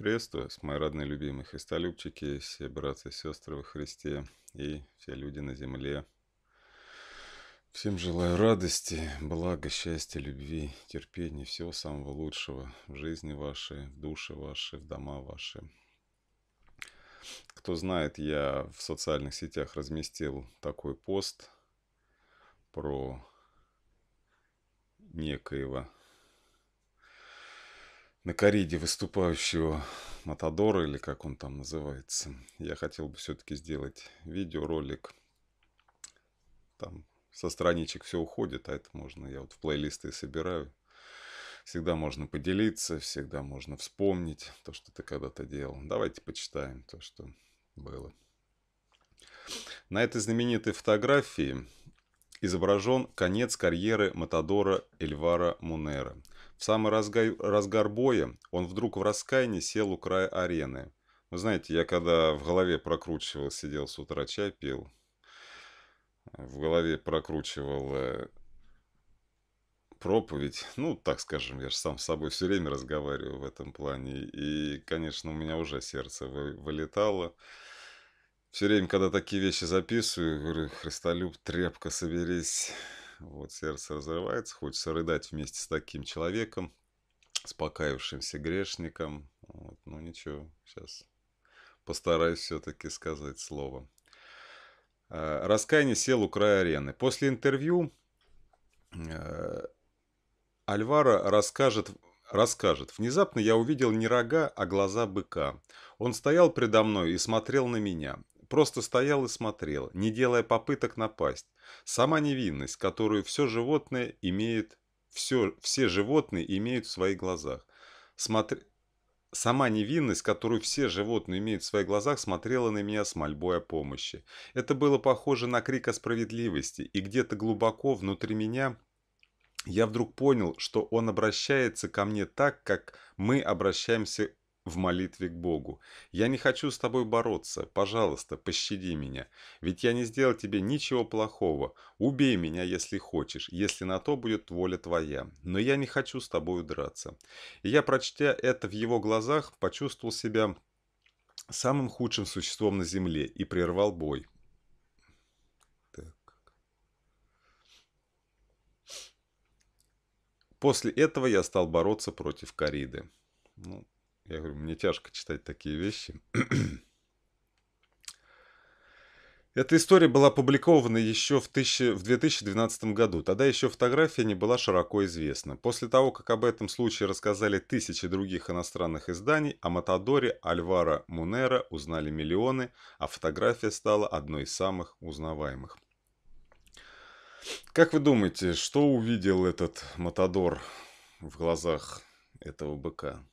Приветствую, с мои родные любимые христолюбчики, все братья и сестры во Христе и все люди на земле. Всем желаю радости, блага, счастья, любви, терпения, всего самого лучшего в жизни вашей, в душе вашей, в дома ваши. Кто знает, я в социальных сетях разместил такой пост про некоего на кориде выступающего Матадора, или как он там называется. Я хотел бы все-таки сделать видеоролик. Там со страничек все уходит, а это можно, я вот в плейлисты собираю. Всегда можно поделиться, всегда можно вспомнить то, что ты когда-то делал. Давайте почитаем то, что было. На этой знаменитой фотографии изображен конец карьеры Матадора Эльвара Мунера – в самый разгар, разгар боя он вдруг в раскаянии сел у края арены. Вы знаете, я когда в голове прокручивал, сидел с утра чай пил, в голове прокручивал э, проповедь, ну, так скажем, я же сам с собой все время разговариваю в этом плане, и, конечно, у меня уже сердце вы, вылетало. Все время, когда такие вещи записываю, говорю, Христолюб, трепка, соберись, вот сердце разрывается, хочется рыдать вместе с таким человеком, с покаявшимся грешником. Вот, ну ничего, сейчас постараюсь все-таки сказать слово. А, раскаяние сел у края арены. После интервью э, Альвара расскажет, расскажет. Внезапно я увидел не рога, а глаза быка. Он стоял предо мной и смотрел на меня просто стоял и смотрел, не делая попыток напасть. Сама невинность, которую все животное имеет, все, все животные имеют в своих глазах. Смотр... Сама невинность, которую все животные имеют в своих глазах, смотрела на меня с мольбой о помощи. Это было похоже на крик о справедливости, и где-то глубоко внутри меня я вдруг понял, что он обращается ко мне так, как мы обращаемся в молитве к Богу. «Я не хочу с тобой бороться. Пожалуйста, пощади меня. Ведь я не сделал тебе ничего плохого. Убей меня, если хочешь, если на то будет воля твоя. Но я не хочу с тобой драться». И я, прочтя это в его глазах, почувствовал себя самым худшим существом на земле и прервал бой. После этого я стал бороться против Кариды. Ну, я говорю, мне тяжко читать такие вещи. Эта история была опубликована еще в, тысячи, в 2012 году. Тогда еще фотография не была широко известна. После того, как об этом случае рассказали тысячи других иностранных изданий, о Матадоре Альвара Мунера узнали миллионы, а фотография стала одной из самых узнаваемых. Как вы думаете, что увидел этот Матадор в глазах этого быка?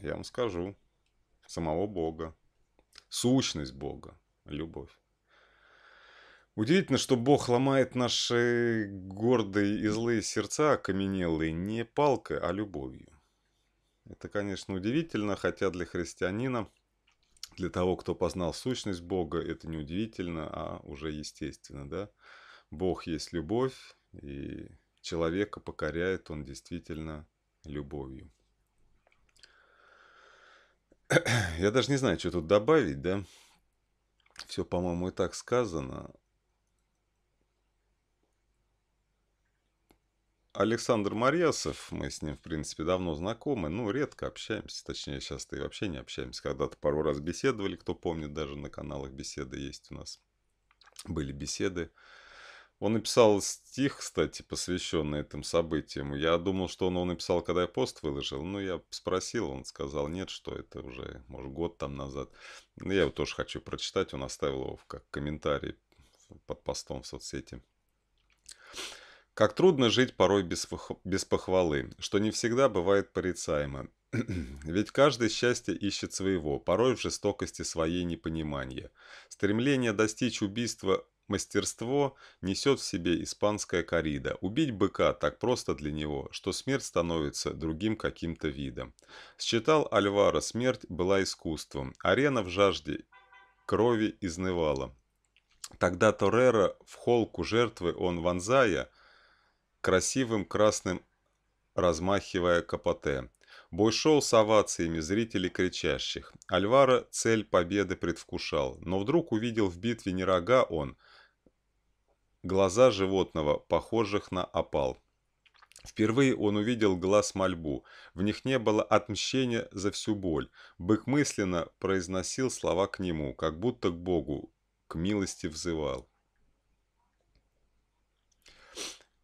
Я вам скажу. Самого Бога. Сущность Бога. Любовь. Удивительно, что Бог ломает наши гордые и злые сердца, окаменелые, не палкой, а любовью. Это, конечно, удивительно, хотя для христианина, для того, кто познал сущность Бога, это не удивительно, а уже естественно, да? Бог есть любовь, и человека покоряет он действительно любовью. я даже не знаю, что тут добавить, да? Все, по-моему, и так сказано. Александр Марьясов, мы с ним, в принципе, давно знакомы, ну, редко общаемся, точнее, сейчас-то и вообще не общаемся. Когда-то пару раз беседовали, кто помнит, даже на каналах беседы есть у нас. Были беседы. Он написал стих, кстати, посвященный этим событиям. Я думал, что он его написал, когда я пост выложил. Но ну, я спросил, он сказал, нет, что это уже, может, год там назад. Но ну, я его тоже хочу прочитать. Он оставил его как комментарий под постом в соцсети. Как трудно жить порой без, без похвалы, что не всегда бывает порицаемо. Ведь каждое счастье ищет своего, порой в жестокости своей непонимания. Стремление достичь убийства Мастерство несет в себе испанская коррида. Убить быка так просто для него, что смерть становится другим каким-то видом. Считал Альвара, смерть была искусством. Арена в жажде крови изнывала. Тогда Торрера в холку жертвы он вонзая, красивым красным размахивая капоте. Бой шел с овациями зрителей кричащих. Альвара цель победы предвкушал, но вдруг увидел в битве не рога он – глаза животного, похожих на опал. Впервые он увидел глаз мольбу. В них не было отмщения за всю боль. Бык мысленно произносил слова к нему, как будто к Богу, к милости взывал.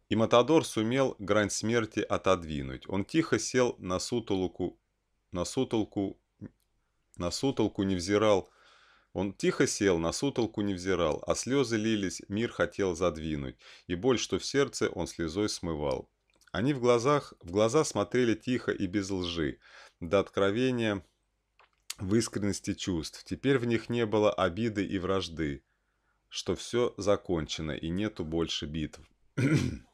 И Матадор сумел грань смерти отодвинуть. Он тихо сел на сутолку, на сутолку, на сутолку не взирал, он тихо сел, на сутолку не взирал, а слезы лились, мир хотел задвинуть, и боль, что в сердце, он слезой смывал. Они в глазах, в глаза смотрели тихо и без лжи, до откровения в искренности чувств. Теперь в них не было обиды и вражды, что все закончено и нету больше битв.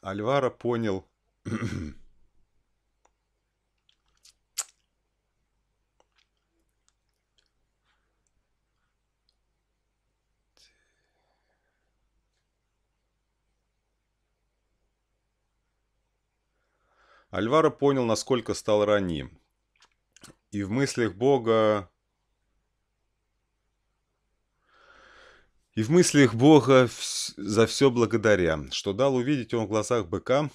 Альвара понял Альваро понял, насколько стал ранним. И в мыслях Бога... И в мыслях Бога за все благодаря, что дал увидеть он в глазах быка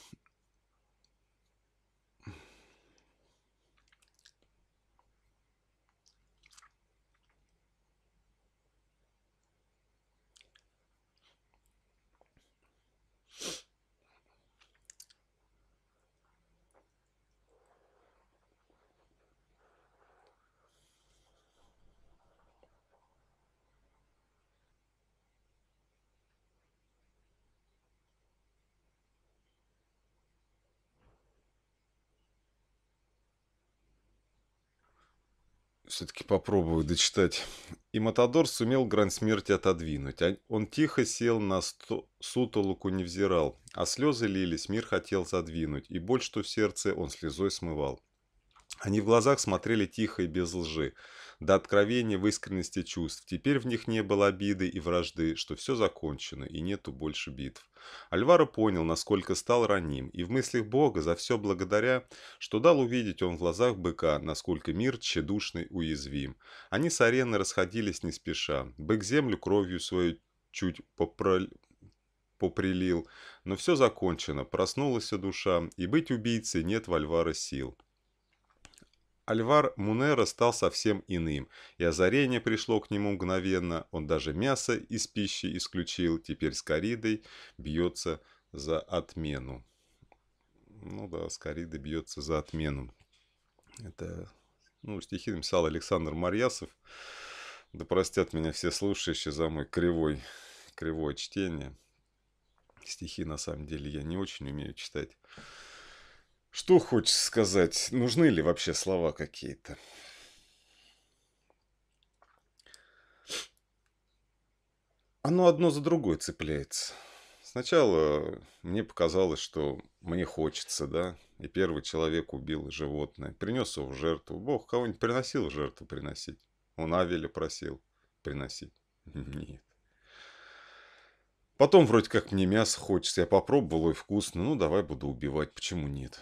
все-таки попробую дочитать. И Матадор сумел грань смерти отодвинуть. Он тихо сел на сто... сутолоку не взирал, а слезы лились, мир хотел задвинуть, и боль, что в сердце, он слезой смывал. Они в глазах смотрели тихо и без лжи до откровения в искренности чувств. Теперь в них не было обиды и вражды, что все закончено и нету больше битв. Альваро понял, насколько стал раним, и в мыслях Бога за все благодаря, что дал увидеть он в глазах быка, насколько мир тщедушный уязвим. Они с арены расходились не спеша. Бык землю кровью свою чуть попрол поприлил. Но все закончено, проснулась душа, и быть убийцей нет в Вальвара сил. Альвар Мунера стал совсем иным, и озарение пришло к нему мгновенно, он даже мясо из пищи исключил, теперь с коридой бьется за отмену. Ну да, с коридой бьется за отмену. Это, ну, стихи написал Александр Марьясов. Да простят меня все слушающие за мой кривой, кривое чтение. Стихи, на самом деле, я не очень умею читать. Что хочешь сказать? Нужны ли вообще слова какие-то? Оно одно за другое цепляется. Сначала э, мне показалось, что мне хочется, да, и первый человек убил животное, принес его в жертву. Бог кого-нибудь приносил в жертву приносить. Он Авеля просил приносить. Нет. Потом вроде как мне мясо хочется, я попробовал и вкусно, ну давай буду убивать, почему нет?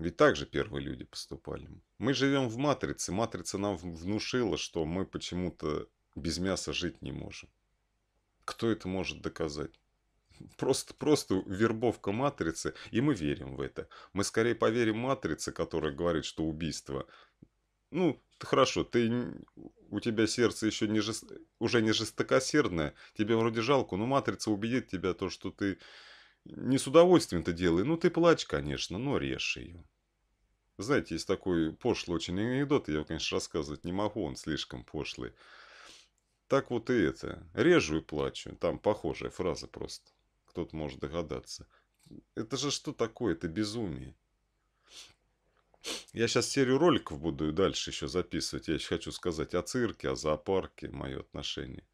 Ведь так же первые люди поступали. Мы живем в матрице. Матрица нам внушила, что мы почему-то без мяса жить не можем. Кто это может доказать? Просто, просто вербовка матрицы, и мы верим в это. Мы скорее поверим матрице, которая говорит, что убийство... Ну, хорошо, ты, у тебя сердце еще не жест, уже не жестокосердное, тебе вроде жалко, но матрица убедит тебя то, что ты не с удовольствием-то делай, ну ты плачь, конечно, но режь ее. Знаете, есть такой пошлый очень анекдот, я его, конечно, рассказывать не могу, он слишком пошлый. Так вот и это. Режу и плачу. Там похожая фраза просто. Кто-то может догадаться. Это же что такое? Это безумие. Я сейчас серию роликов буду и дальше еще записывать. Я еще хочу сказать о цирке, о зоопарке, мое отношение.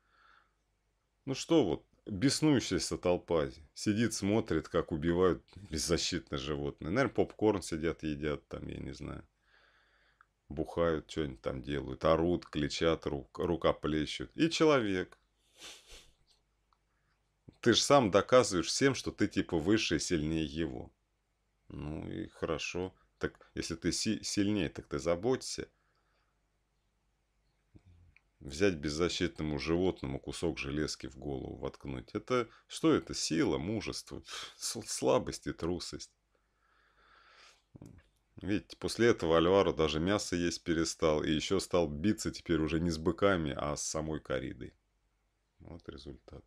Ну что вот, беснующаяся толпа сидит, смотрит, как убивают беззащитные животные. Наверное, попкорн сидят, едят там, я не знаю. Бухают, что-нибудь там делают, орут, кричат, рук, рука плещут. И человек. Ты же сам доказываешь всем, что ты типа выше и сильнее его. Ну и хорошо. Так если ты си- сильнее, так ты заботься взять беззащитному животному кусок железки в голову воткнуть. Это что это? Сила, мужество, слабость и трусость. Видите, после этого Альваро даже мясо есть перестал и еще стал биться теперь уже не с быками, а с самой коридой. Вот результат.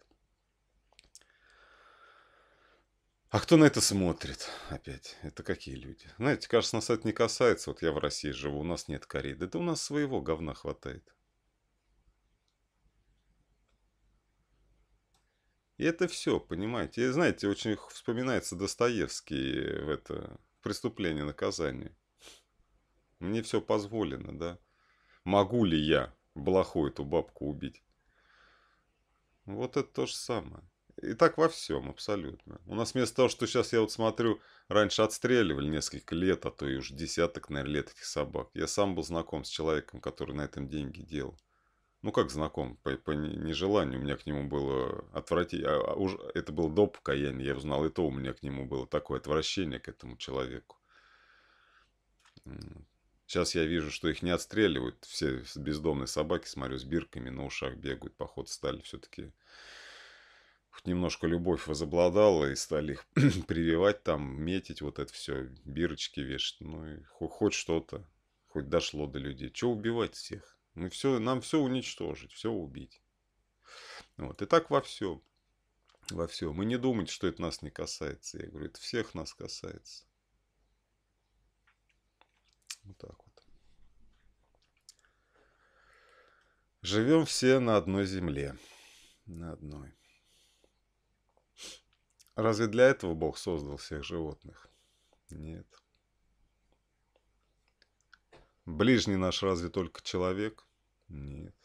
А кто на это смотрит опять? Это какие люди? Знаете, кажется, нас это не касается. Вот я в России живу, у нас нет кориды. Да у нас своего говна хватает. И это все, понимаете. И знаете, очень вспоминается Достоевский в это преступление, наказание. Мне все позволено, да. Могу ли я блоху эту бабку убить? Вот это то же самое. И так во всем, абсолютно. У нас вместо того, что сейчас я вот смотрю, раньше отстреливали несколько лет, а то и уж десяток, наверное, лет этих собак. Я сам был знаком с человеком, который на этом деньги делал ну как знаком, по, по нежеланию у меня к нему было отвратительно, а, а, уж, это был до покаяния, я узнал и то, у меня к нему было такое отвращение к этому человеку. Сейчас я вижу, что их не отстреливают, все бездомные собаки, смотрю, с бирками на ушах бегают, поход стали все-таки... Хоть немножко любовь возобладала и стали их прививать там, метить вот это все, бирочки вешать, ну и хоть что-то, хоть дошло до людей. Чего убивать всех? Мы ну, все, нам все уничтожить, все убить. Вот. И так во всем. Во всем. Мы не думать, что это нас не касается. Я говорю, это всех нас касается. Вот так вот. Живем все на одной земле. На одной. Разве для этого Бог создал всех животных? ближний наш разве только человек? Нет.